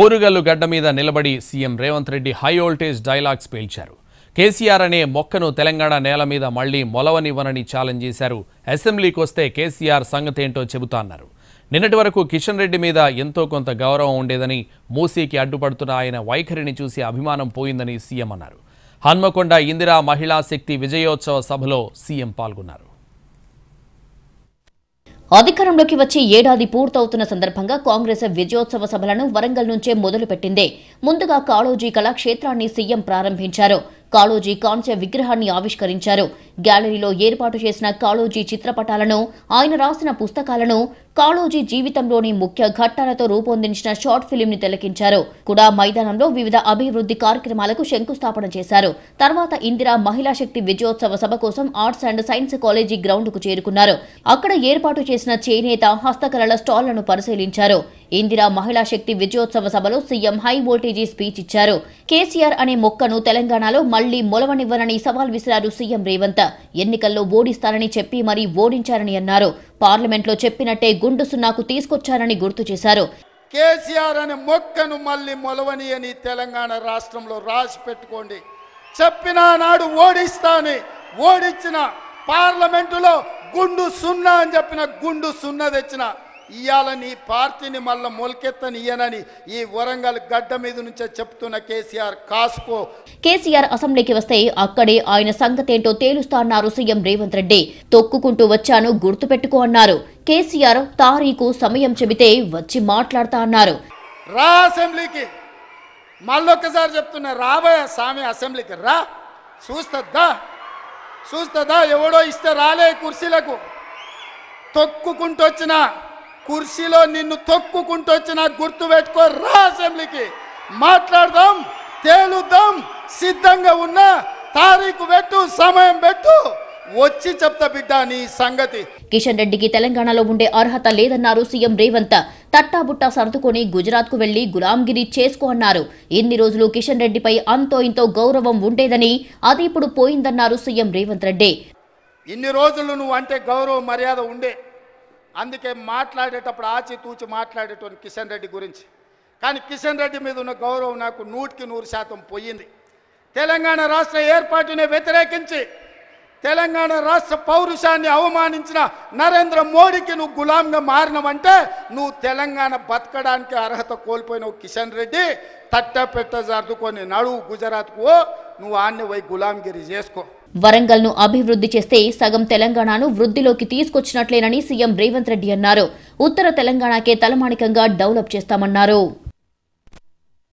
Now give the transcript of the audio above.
ఓరుగల్లు గడ్డ మీద నిలబడి CM Revanth Reddy high voltage dialogues పేల్చారు కేసీఆర్ అనే మొక్కను తెలంగాణ నేల మీద మళ్లీ మొలవనివ్వనని ఛాలెంజ్ చేశారు అసెంబ్లీకి వస్తే కేసీఆర్ సంగతేంటో చెబుతా అన్నారు నిన్నటి వరకు కిషన్ రెడ్డి మీద ఎంతో కొంత గౌరవం ఉండేదని మూసీకి అడ్డుపడుతున్న ఆయన వైఖరిని చూసి అభిమానం పోయిందని సీఎం అన్నారు హన్మకొండ ఇందిరా మహిళా శక్తి విజయోత్సవ సభలో సీఎం పాల్గొన్నారు అధికారంలోకి వచ్చి ఏడాది పూర్తవుతున్న సందర్భంగా కాంగ్రెస్ విజయోత్సవ సభలను వరంగల్ నుంచే మొదలుపెట్టింది ముందుగా కాళోజీ కళాక్షేత్రాన్ని సీఎం ప్రారంభించారు కాళోజీ కాంస్య విగ్రహాన్ని ఆవిష్కరించారు గ్యాలరీలో ఏర్పాటు చేసిన కాళోజీ చిత్రపటాలను ఆయన రాసిన పుస్తకాలను కాళోజీ జీవితంలోని ముఖ్య ఘట్టాలతో రూపొందించిన షార్ట్ ఫిలిం ని తిలకించారు కూడా మైదానంలో వివిధ అభివృద్ధి కార్యక్రమాలకు శంకుస్థాపన చేశారు తర్వాత ఇందిరా మహిళా శక్తి విజయోత్సవ సభ కోసం arts and science college ground కు చేరుకున్నారు అక్కడ ఏర్పాటు చేసిన చేనేత హస్తకళల స్టాళ్లను పరిశీలించారు ఇందిరా మహిళా శక్తి విజయోత్సవ సభలో సీఎం హై వోల్టేజీ స్పీచ్ ఇచ్చారు కేసీఆర్ అనే మొక్కను తెలంగాణలో మళ్లీ మొలవనివ్వనని సవాల్ విసిరారు సీఎం రేవంత్ ఎన్నికల్లో ఓడిస్తారని చెప్పి మరీ ఓడించారని అన్నారు పార్లమెంట్లో చెప్పినట్టే గుండు సున్నాకు తీసుకొచ్చారని గుర్తు చేశారు కేసీఆర్ అనే మొక్కను మళ్ళీ మొలవని అని తెలంగాణ రాష్ట్రంలో రాసి పెట్టుకోండి చెప్పిన నాడు ఓడిస్తాని ఓడిచ్చిన పార్లమెంటులో గుండు సున్నా అని చెప్పిన గుండు సున్నా తెచ్చిన ఇయ్యాలని నీ పార్టీని మళ్ళీ మొలకెత్తనియనని ఈ వరంగల్ గడ్డ మీద నుంచే చెప్తున్న కేసీఆర్ కాసుకో కేసీఆర్ అసెంబ్లీకి వస్తే అక్కడే ఆయన సంగతేంటో తేలుస్తాన్నారు సీఎం రేవంత్ రెడ్డి తొక్కుకుంటూ వచ్చాను గుర్తుపెట్టుకో అన్నారు కేసీఆర్ తారీఖు సమయం చెబితే వచ్చి మాట్లాడతా అన్నారు రా అసెంబ్లీకి మళ్ళొక్కసారి చెప్తున్నా రాబోయే సామి అసెంబ్లీకి రా చూస్తుందా చూస్తుందా ఎవడో ఇస్తే రాలే కుర్చీలకు తొక్కుకుంటూ వచ్చినా కుర్సీలో నిన్ను తొక్కుకుంటూ వచ్చిన గుర్తు పెట్టుకో రా అసెంబ్లీకి మాట్లాడదాం తేలుద్దాం సిద్ధంగా ఉన్నా తారీఖు పెట్టు సమయం పెట్టు వచ్చి చెప్తా బిడ్డ నీ సంగతి కిషన్ రెడ్డికి తెలంగాణలో ఉండే అర్హత లేదన్నారు సీఎం రేవంత్ తట్టాబుట్టా సర్దుకొని గుజరాత్కు వెళ్లి గులాంగిరి చేసుకో అన్నారు ఇన్ని రోజులు కిషన్ రెడ్డిపై అంతో ఇంతో గౌరవం ఉండేదని అది ఇప్పుడు పోయిందన్నారు సీఎం రేవంత్ రెడ్డి ఇన్ని రోజులు నువ్వు అంటే గౌరవ మర్యాద ఉండే అందుకే మాట్లాడేటప్పుడు ఆచితూచి మాట్లాడేటువంటి కిషన్ రెడ్డి గురించి కానీ కిషన్ రెడ్డి మీద ఉన్న గౌరవం నాకు నూటికి నూరు శాతం పోయింది తెలంగాణ రాష్ట్ర ఏర్పాటుని వ్యతిరేకించి తెలంగాణ రాష్ట్ర పౌరుషాన్ని అవమానించిన నరేంద్ర మోడీకి నువ్వు గులాంగా మారినవంటే నువ్వు తెలంగాణ బతకడానికి అర్హత కోల్పోయినవు కిషన్ రెడ్డి తట్టపెట్ట జరుదుకొని నడువు గుజరాత్కు నువ్వు ఆన్య పోయి గులాంగిరి చేసుకో వరంగల్ ను అభివృద్ధి చేస్తే సగం తెలంగాణను వృద్ధిలోకి తీసుకొచ్చినట్లేనని సీఎం రేవంత్ రెడ్డి అన్నారు ఉత్తర తెలంగాణకే తలమానికంగా డెవలప్ చేస్తామన్నారు